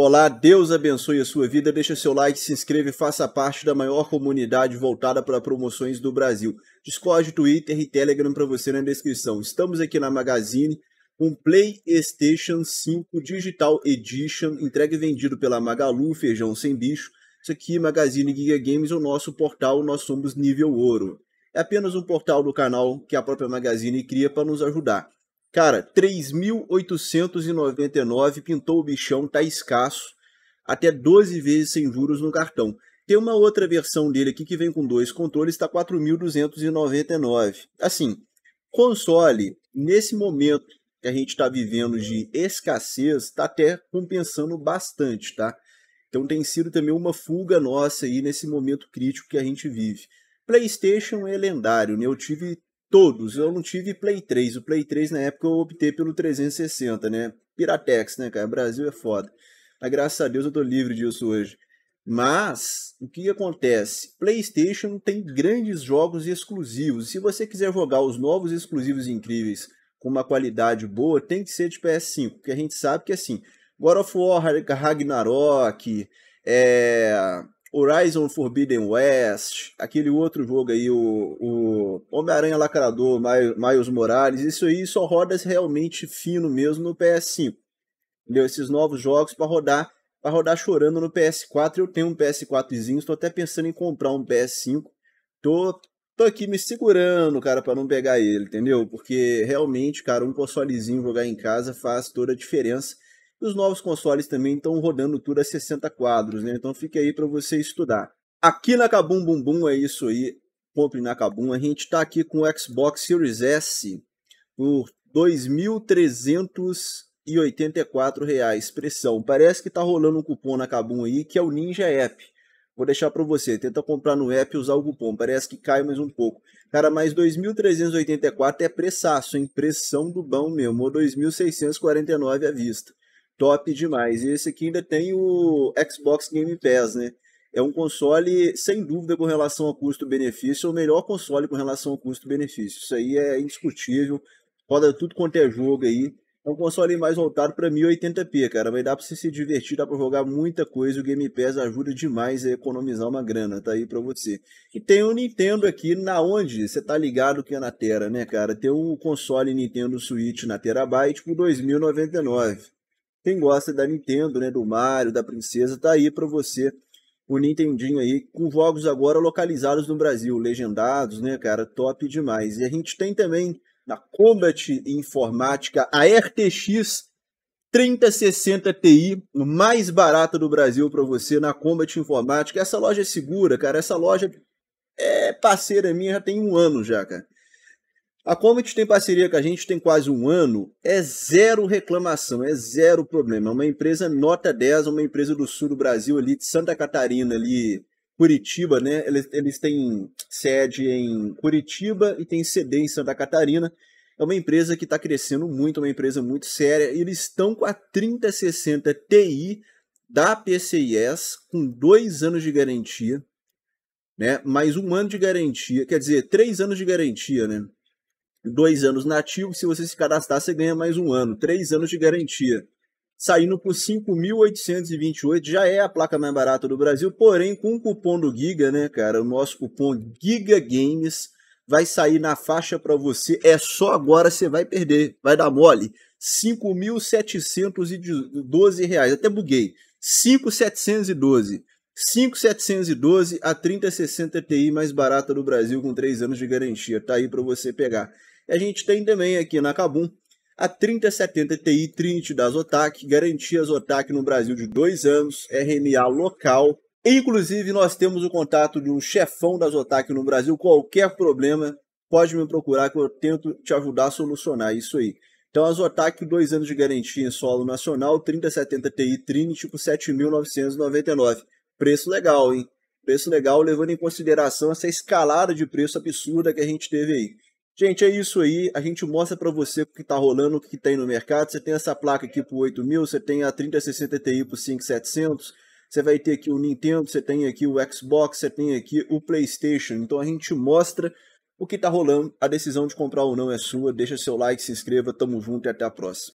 Olá, Deus abençoe a sua vida. Deixa seu like, se inscreva e faça parte da maior comunidade voltada para promoções do Brasil. Discord, Twitter e Telegram para você na descrição. Estamos aqui na Magazine com PlayStation 5 Digital Edition, entregue e vendido pela Magalu, Feijão Sem Bicho. Isso aqui, Magazine Giga Games, o nosso portal, nós somos nível ouro. É apenas um portal do canal que a própria Magazine cria para nos ajudar. Cara, 3.899 pintou o bichão, tá escasso. Até 12 vezes sem juros no cartão. Tem uma outra versão dele aqui que vem com dois controles, tá 4.299. Assim, console, nesse momento que a gente está vivendo de escassez, tá até compensando bastante, tá? Então tem sido também uma fuga nossa aí nesse momento crítico que a gente vive. PlayStation é lendário, né? Eu tive todos. Eu não tive Play 3. O Play 3 na época eu optei pelo 360, né? Piratex, né, cara? Brasil é foda. Mas graças a Deus eu tô livre disso hoje. Mas o que acontece? PlayStation tem grandes jogos exclusivos. Se você quiser jogar os novos exclusivos incríveis com uma qualidade boa, tem que ser de PS5, porque a gente sabe que assim, God of War, Ragnarok, é... Horizon Forbidden West, aquele outro jogo aí, o, o Homem-Aranha Lacrador, Miles Morales, isso aí só roda realmente fino mesmo no PS5. Entendeu? Esses novos jogos para rodar para rodar chorando no PS4. Eu tenho um PS4zinho, estou até pensando em comprar um PS5. Tô, tô aqui me segurando, cara, para não pegar ele, entendeu? Porque realmente, cara, um consolezinho jogar em casa faz toda a diferença. E os novos consoles também estão rodando tudo a 60 quadros, né? Então fique aí para você estudar. Aqui na Cabum Bum Bum é isso aí. Compre na Cabum. A gente está aqui com o Xbox Series S por R$ 2.384,00. pressão. Parece que está rolando um cupom na Cabum aí, que é o Ninja App. Vou deixar para você. Tenta comprar no app e usar o cupom. Parece que cai mais um pouco. Cara, mas 2.384 é pressaço, hein? Pressão do bom mesmo. Ou 2.649 à vista top demais. E esse aqui ainda tem o Xbox Game Pass, né? É um console, sem dúvida, com relação ao custo-benefício, é o melhor console com relação ao custo-benefício. Isso aí é indiscutível. Roda tudo quanto é jogo aí. É um console mais voltado para 1080p, cara. Vai dar para você se divertir, dá para jogar muita coisa. O Game Pass ajuda demais a economizar uma grana, tá aí para você. E tem o Nintendo aqui, na onde você tá ligado que é na Terra, né, cara? Tem o um console Nintendo Switch na Terabyte por 2099. Quem gosta da Nintendo, né, do Mario, da Princesa, tá aí para você o Nintendinho aí, com jogos agora localizados no Brasil, legendados, né, cara? Top demais. E a gente tem também na Combat Informática a RTX 3060 Ti, o mais barato do Brasil para você na Combat Informática. Essa loja é segura, cara. Essa loja é parceira minha já tem um ano já, cara. A Comet tem parceria com a gente tem quase um ano, é zero reclamação, é zero problema. É uma empresa nota 10, é uma empresa do sul do Brasil, ali de Santa Catarina, ali Curitiba, né? Eles, eles têm sede em Curitiba e tem CD em Santa Catarina. É uma empresa que está crescendo muito, é uma empresa muito séria. eles estão com a 3060 Ti da PCIS, com dois anos de garantia, né? Mais um ano de garantia, quer dizer, três anos de garantia, né? dois anos nativo, se você se cadastrar, você ganha mais um ano, três anos de garantia. Saindo por 5.828, já é a placa mais barata do Brasil, porém com o cupom do Giga, né, cara, o nosso cupom Giga Games vai sair na faixa para você, é só agora você vai perder, vai dar mole. 5.712 reais, até buguei. 5.712. 5.712 a 3060 Ti mais barata do Brasil com 3 anos de garantia. Tá aí para você pegar. E a gente tem também aqui na Kabum a 3070 Ti Trinity da Zotac, garantia Zotac no Brasil de dois anos, RMA local. E, inclusive, nós temos o contato de um chefão da Zotac no Brasil. Qualquer problema, pode me procurar que eu tento te ajudar a solucionar isso aí. Então, a Zotac, dois anos de garantia em solo nacional, 3070 Ti Trinity por 7.999. Preço legal, hein? Preço legal, levando em consideração essa escalada de preço absurda que a gente teve aí. Gente, é isso aí. A gente mostra para você o que está rolando, o que, tem no mercado. Você tem essa placa aqui para 8000, você tem a 3060 Ti para 5700, você vai ter aqui o Nintendo, você tem aqui o Xbox, você tem aqui o PlayStation. Então a gente mostra o que está rolando. A decisão de comprar ou não é sua. Deixa seu like, se inscreva, tamo junto e até a próxima.